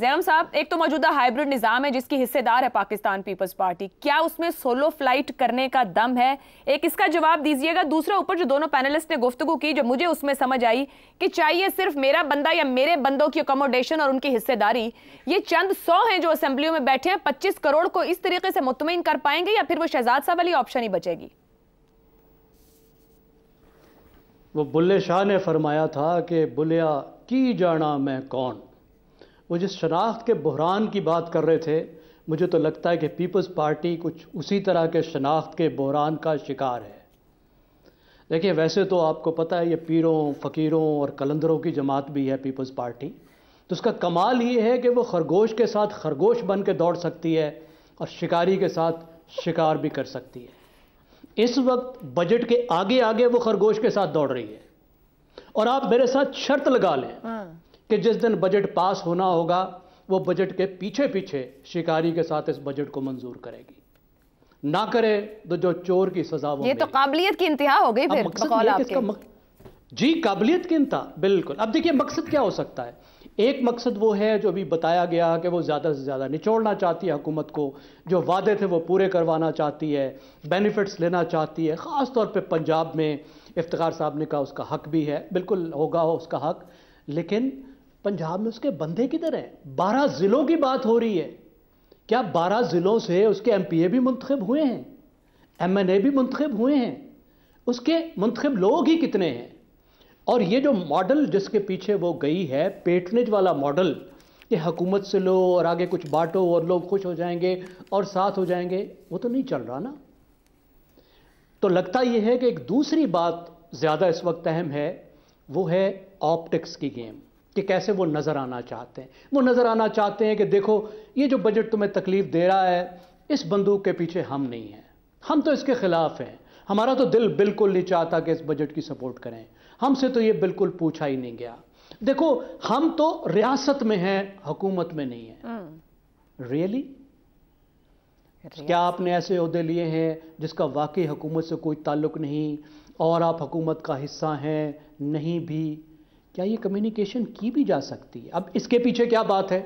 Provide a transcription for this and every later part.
Jam साहब एक तो मौजूदा हाइब्रिड निज़ाम है जिसकी हिस्सेदार है पाकिस्तान पीपल्स पार्टी क्या उसमें सोलो फ्लाइट करने का दम है एक इसका जवाब दीजिएगा दूसरा ऊपर जो दोनों पैनलिस्ट ने गुफ्तु की जो मुझे उसमें समझ आई कि चाहिए सिर्फ मेरा बंदा या मेरे बंदों की अकोमोडेशन और उनकी हिस्सेदारी ये चंद सौ हैं जो असम्बलियों में बैठे हैं पच्चीस करोड़ को इस तरीके से मुतमिन कर पाएंगे या फिर वो शहजाद साहब वाली ऑप्शन ही बचेगी वो बुल्ले शाह ने फरमाया था कि बुलिया की जाना मैं कौन वो जिस शनाख्त के बहरान की बात कर रहे थे मुझे तो लगता है कि पीपल्स पार्टी कुछ उसी तरह के शनाख्त के बहरान का शिकार है देखिए वैसे तो आपको पता है ये पीरों फ़कीरों और कलंदरों की जमात भी है पीपल्स पार्टी तो उसका कमाल ये है कि वो खरगोश के साथ खरगोश बन के दौड़ सकती है और शिकारी के साथ शिकार भी कर सकती है इस वक्त बजट के आगे आगे वो खरगोश के साथ दौड़ रही है और आप मेरे साथ शर्त लगा लें हाँ। कि जिस दिन बजट पास होना होगा वो बजट के पीछे पीछे शिकारी के साथ इस बजट को मंजूर करेगी ना करे तो जो चोर की सजा वो ये तो काबिलियत की इंतहा हो गई फिर आपके मक... जी काबिलियत की इंतहा बिल्कुल अब देखिए मकसद क्या हो सकता है एक मकसद वो है जो अभी बताया गया कि वो ज़्यादा से ज़्यादा निचोड़ना चाहती है हुकूमत को जो वादे थे वो पूरे करवाना चाहती है बेनिफिट्स लेना चाहती है ख़ास तौर पे पंजाब में इफ्तार साहब ने कहा उसका हक भी है बिल्कुल होगा हो उसका हक लेकिन पंजाब में उसके बंदे किधर हैं बारह जिलों की बात हो रही है क्या बारह जिलों से उसके एम पी ए भी मुंतखब हुए हैं एम एन ए भी मुंतखब हुए हैं उसके मुंतखब लोग ही कितने हैं और ये जो मॉडल जिसके पीछे वो गई है पेटनेज वाला मॉडल कि हकूमत से लो और आगे कुछ बांटो और लोग खुश हो जाएंगे और साथ हो जाएंगे वो तो नहीं चल रहा ना तो लगता ये है कि एक दूसरी बात ज़्यादा इस वक्त अहम है वो है ऑप्टिक्स की गेम कि कैसे वो नज़र आना चाहते हैं वो नज़र आना चाहते हैं कि देखो ये जो बजट तुम्हें तकलीफ़ दे रहा है इस बंदूक के पीछे हम नहीं हैं हम तो इसके ख़िलाफ़ हैं हमारा तो दिल बिल्कुल नहीं चाहता कि इस बजट की सपोर्ट करें हमसे तो ये बिल्कुल पूछा ही नहीं गया देखो हम तो रियासत में हैं हुकूमत में नहीं है रियली हम्म। really? क्या आपने ऐसे अहदे लिए हैं जिसका वाकई हुकूमत से कोई ताल्लुक नहीं और आप हुकूमत का हिस्सा हैं नहीं भी क्या ये कम्युनिकेशन की भी जा सकती है अब इसके पीछे क्या बात है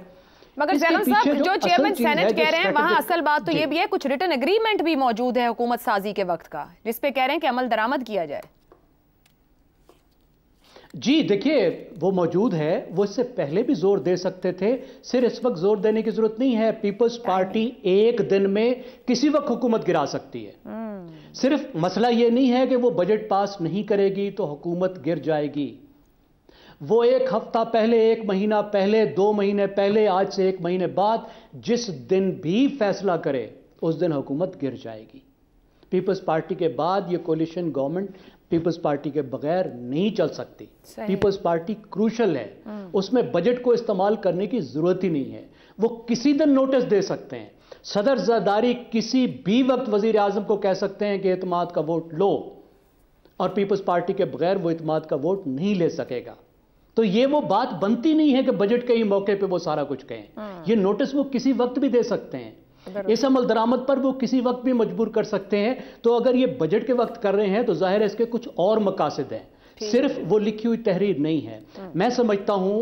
मगर साहब जो, जो चेयरमैन सेनेट कह रहे हैं वहां असल बात तो ये भी है कुछ रिटर्न एग्रीमेंट भी मौजूद है हुकूमत साजी के वक्त का जिसपे कह रहे हैं कि अमल दरामद किया जाए जी देखिए वो मौजूद है वो इससे पहले भी जोर दे सकते थे सिर्फ इस वक्त जोर देने की जरूरत नहीं है पीपल्स पार्टी एक दिन में किसी वक्त हुकूमत गिरा सकती है हम्म। सिर्फ मसला ये नहीं है कि वो बजट पास नहीं करेगी तो हुकूमत गिर जाएगी वो एक हफ्ता पहले एक महीना पहले दो महीने पहले आज से एक महीने बाद जिस दिन भी फैसला करे उस दिन हुकूमत गिर जाएगी पीपल्स पार्टी के बाद ये कोलिशन गवर्नमेंट पीपल्स पार्टी के बगैर नहीं चल सकती पीपल्स पार्टी क्रूशल है हम्म। उसमें बजट को इस्तेमाल करने की जरूरत ही नहीं है वो किसी दिन नोटिस दे सकते हैं सदर जरदारी किसी भी वक्त वजीर आजम को कह सकते हैं कि एतमाद का वोट लो और पीपल्स पार्टी के बगैर वो इतमाद का वोट नहीं ले सकेगा तो ये वो बात बनती नहीं है कि बजट के ही मौके पे वो सारा कुछ कहें हाँ। ये नोटिस वो किसी वक्त भी दे सकते हैं इस अमल दरामद पर वो किसी वक्त भी मजबूर कर सकते हैं तो अगर ये बजट के वक्त कर रहे हैं तो जाहिर है इसके कुछ और मकासद हैं सिर्फ वो लिखी हुई तहरीर नहीं है हाँ। मैं समझता हूं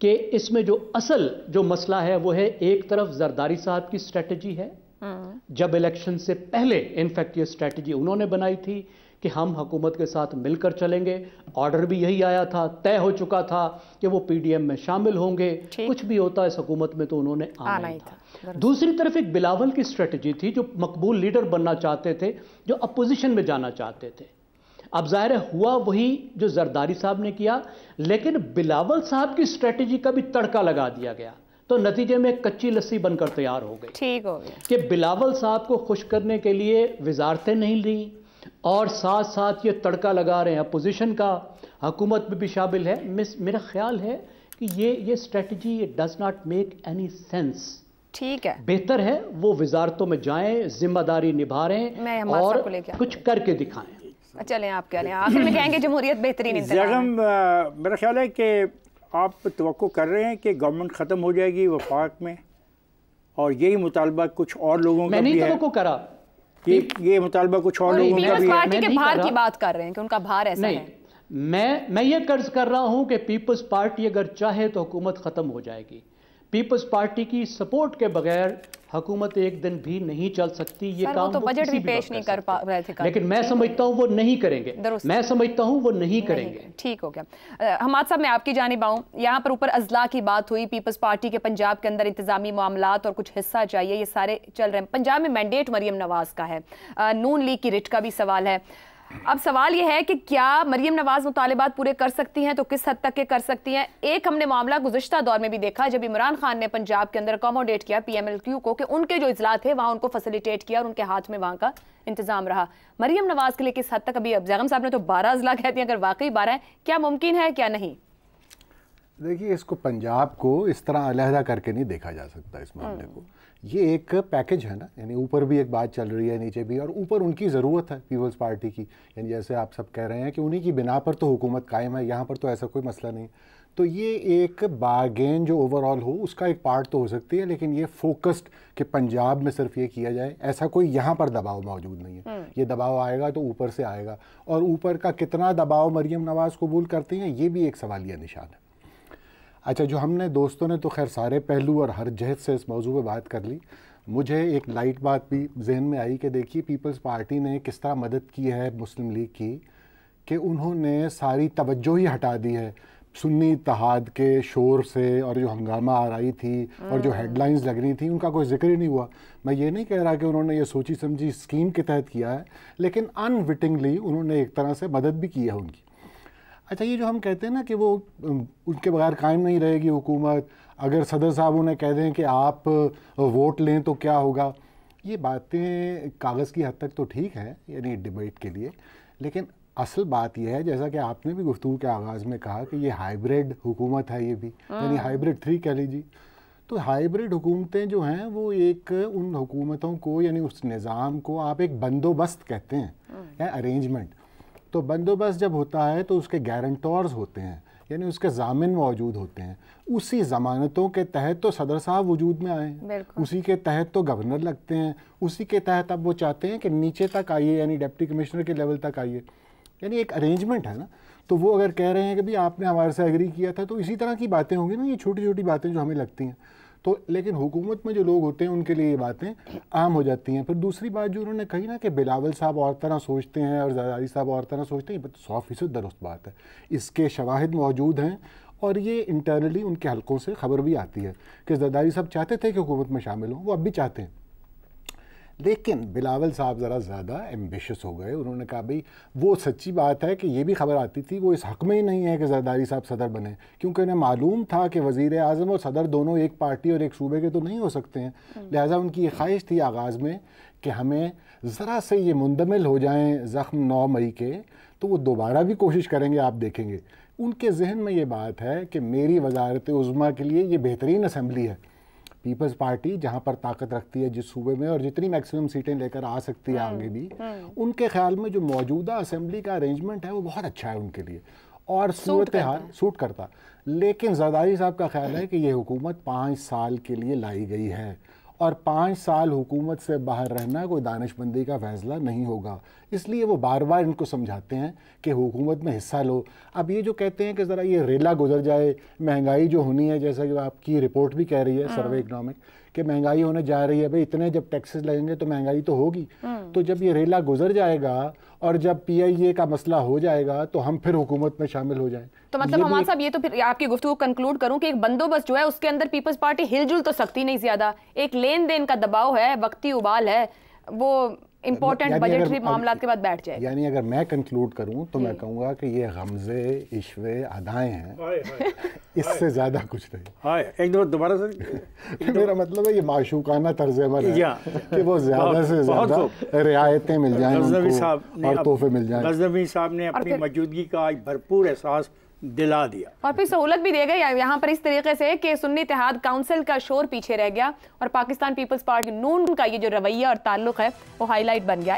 कि इसमें जो असल जो मसला है वो है एक तरफ जरदारी साहब की स्ट्रेटजी है हाँ। जब इलेक्शन से पहले इनफैक्ट ये स्ट्रेटजी उन्होंने बनाई थी कि हम हकूमत के साथ मिलकर चलेंगे ऑर्डर भी यही आया था तय हो चुका था कि वो पीडीएम में शामिल होंगे कुछ भी होता इस हुकूमत में तो उन्होंने आना, आना ही था, था। दूसरी तरफ एक बिलावल की स्ट्रेटजी थी जो मकबूल लीडर बनना चाहते थे जो अपोजिशन में जाना चाहते थे अब जाहिर हुआ वही जो जरदारी साहब ने किया लेकिन बिलावल साहब की स्ट्रेटजी का भी तड़का लगा दिया गया तो नतीजे में कच्ची लस्सी बनकर तैयार हो गई ठीक हो गया कि बिलावल साहब को खुश करने के लिए वजारतें नहीं ली और साथ साथ ये तड़का लगा रहे हैं अपोजिशन का हुकूमत में भी शामिल है मिस मेरा ख्याल है कि ये ये strategy does not make any sense ठीक है बेहतर है वो वजारतों में जाएं जिम्मेदारी निभा रहे हैं और कुछ करके दिखाएं चले आप क्या आखिर में कहेंगे जमहूरियत बेहतरीन जगम मेरा ख्याल है कि आप तो कर रहे हैं कि गवर्नमेंट ख़त्म हो जाएगी वफाक में और यही मुतालबा कुछ और लोगों का भी है। करा कि ये मुतालबा कुछ और लोगों का भी पार्टी के भार की बात कर रहे हैं कि उनका भार ऐसा नहीं, है मैं मैं ये कर्ज कर रहा हूं कि पीपल्स पार्टी अगर चाहे तो हुकूमत ख़त्म हो जाएगी पीपल्स पार्टी की सपोर्ट के बगैर हुकूमत एक दिन भी नहीं चल सकती ये काम तो वो तो बजट भी पेश नहीं कर पा रहे थे लेकिन मैं समझता हूँ वो नहीं करेंगे मैं समझता हूँ वो नहीं करेंगे ठीक हो गया हमाद साहब मैं आपकी जानब आऊँ यहाँ पर ऊपर अजला की बात हुई पीपल्स पार्टी के पंजाब के अंदर इंतजामी मामला और कुछ हिस्सा चाहिए ये सारे चल रहे हैं पंजाब में मैंडेट मरियम नवाज का है नून लीग की रिट का भी सवाल है अब सवाल यह है कि क्या मरीम नवाज मुतालबात पूरे कर सकती हैं तो किस हद तक के कर सकती हैं एक हमने मामला गुजशत दौर में भी देखा जब इमरान खान ने पंजाब के अंदर अकोमोडेट किया पी एम एल क्यू को कि उनके जो इजला थे वहाँ उनको फैसिलिटेट किया और उनके हाथ में वहाँ का इंतजाम रहा मरीम नवाज के लिए किस हद तक अभी अब जैगम साहब ने तो बारह अजला कह दिया अगर वाकई बारह है क्या मुमकिन है क्या नहीं देखिए इसको पंजाब को इस तरह अलहदा करके नहीं देखा जा सकता इस मामले को ये एक पैकेज है ना यानी ऊपर भी एक बात चल रही है नीचे भी और ऊपर उनकी ज़रूरत है पीपल्स पार्टी की यानी जैसे आप सब कह रहे हैं कि उन्हीं की बिना पर तो हुकूमत कायम है यहाँ पर तो ऐसा कोई मसला नहीं तो ये एक बागेन जो ओवरऑल हो उसका एक पार्ट तो हो सकती है लेकिन ये फोकस्ड कि पंजाब में सिर्फ ये किया जाए ऐसा कोई यहाँ पर दबाव मौजूद नहीं है हम्म। ये दबाव आएगा तो ऊपर से आएगा और ऊपर का कितना दबाव मरियम नवाज़ कबूल करती हैं ये भी एक सवालिया निशान है अच्छा जो हमने दोस्तों ने तो खैर सारे पहलू और हर जहत से इस मौजू पर बात कर ली मुझे एक लाइट बात भी जहन में आई कि देखिए पीपल्स पार्टी ने किस तरह मदद की है मुस्लिम लीग की कि उन्होंने सारी तवज्जो ही हटा दी है सुन्नी तहाद के शोर से और जो हंगामा आ रही थी और जो हेडलाइंस हम्म। लग रही थी उनका कोई जिक्र ही नहीं हुआ मैं ये नहीं कह रहा कि उन्होंने ये सोची समझी स्कीम के तहत किया है लेकिन अनविटिंगली उन्होंने एक तरह से मदद भी की है उनकी अच्छा ये जो हम कहते हैं ना कि वो उनके बगैर कायम नहीं रहेगी हुकूमत अगर सदर साहब उन्हें कह दें कि आप वोट लें तो क्या होगा ये बातें कागज़ की हद तक तो ठीक है यानी डिबेट के लिए लेकिन असल बात यह है जैसा कि आपने भी गुफ्तु के आगाज़ में कहा कि ये हाइब्रिड हुकूमत है ये भी हाँ। यानी हाइब्रिड थ्री कह लीजिए तो हाइब्रिड हुकूमतें जो हैं वो एक उन हुकूमतों को यानी उस निज़ाम को आप एक बंदोबस्त कहते हैं हाँ। या अरेंजमेंट तो बंदोबस्त जब होता है तो उसके गारंटॉर्स होते हैं यानी उसके जामिन मौजूद होते हैं उसी जमानतों के तहत तो सदर साहब वजूद में आए उसी के तहत तो गवर्नर लगते हैं उसी के तहत अब वो चाहते हैं कि नीचे तक आइए यानी डिप्टी कमिश्नर के लेवल तक आइए यानी एक अरेंजमेंट है ना तो वो अगर कह रहे हैं कि भाई आपने हमारे से एग्री किया था तो इसी तरह की बातें होंगी ना ये छोटी छोटी बातें जो हमें लगती हैं तो लेकिन हुकूमत में जो लोग होते हैं उनके लिए ये बातें आम हो जाती हैं फिर दूसरी बात जो उन्होंने कही ना कि बिलावल साहब और तरह सोचते हैं और जरदारी साहब और तरह सोचते हैं तो सौ फीसद दुरुस्त बात है इसके शवाहद मौजूद हैं और ये इंटरनली उनके हलकों से खबर भी आती है कि जरदारी साहब चाहते थे कि हुकूमत में शामिल हों वो अब भी चाहते हैं लेकिन बिलावल साहब ज़रा ज़्यादा एम्बिशस हो गए उन्होंने कहा भाई वो सच्ची बात है कि ये भी खबर आती थी वो इस हक़ में ही नहीं है कि जरदारी साहब सदर बने क्योंकि उन्हें मालूम था कि वज़ी अजम और सदर दोनों एक पार्टी और एक सूबे के तो नहीं हो सकते हैं हम्म। लिहाजा उनकी ये ख्वाहिश थी आगाज़ में कि हमें ज़रा से ये मुंदमिल हो जाएँ ज़ख्म नौ मई के तो वो दोबारा भी कोशिश करेंगे आप देखेंगे उनके जहन में ये बात है कि मेरी वजारत उज़मा के लिए ये बेहतरीन असम्बली है पीपल्स पार्टी जहां पर ताकत रखती है जिस सूबे में और जितनी मैक्सिमम सीटें लेकर आ सकती है हम्म, आगे भी हम्म। उनके ख्याल में जो मौजूदा असेंबली का अरेंजमेंट है वो बहुत अच्छा है उनके लिए और सूरत हाल सूट करता लेकिन जरदारी साहब का ख्याल है कि ये हुकूमत पाँच साल के लिए लाई गई है और पाँच साल हुकूमत से बाहर रहना कोई दानशबंदी का फैसला नहीं होगा इसलिए वो बार बार इनको समझाते हैं कि हुकूमत में हिस्सा लो अब ये जो कहते हैं कि ज़रा ये रेला गुजर जाए महंगाई जो होनी है जैसा कि आपकी रिपोर्ट भी कह रही है सर्वे हाँ। इकनॉमिक कि महंगाई होने जा रही है भाई इतने जब टैक्सेस लगेंगे तो महंगाई तो होगी हाँ। तो जब ये रेला गुजर जाएगा और जब पीआईए का मसला हो जाएगा तो हम फिर हुकूमत में शामिल हो जाए तो मतलब हमारे साहब ये तो फिर आपकी गुफ्तु को कंक्लूड करूं कि एक बंदोबस्त जो है उसके अंदर पीपल्स पार्टी हिलजुल तो सकती नहीं ज्यादा एक लेन देन का दबाव है वक्ती उबाल है वो इम्पोर्टेंट बजटरी मामला के बाद बैठ जाए यानी अगर मैं कंक्लूड करूं तो मैं कहूंगा कि ये गमजे इश्वे अदाएं हैं इससे ज़्यादा कुछ नहीं एक दो दोबारा सर मेरा मतलब है ये माशूकाना तर्ज अमल है कि वो ज़्यादा से ज़्यादा रियायतें मिल जाएं और तोहफे मिल जाएं गजनवी साहब ने अपनी मौजूदगी का भरपूर एहसास दिला दिया और फिर सहूलत भी दे गई यहाँ पर इस तरीके से कि सुन्नी इतिहाद काउंसिल का शोर पीछे रह गया और पाकिस्तान पीपल्स पार्टी नून का ये जो रवैया और ताल्लुक है वो हाईलाइट बन गया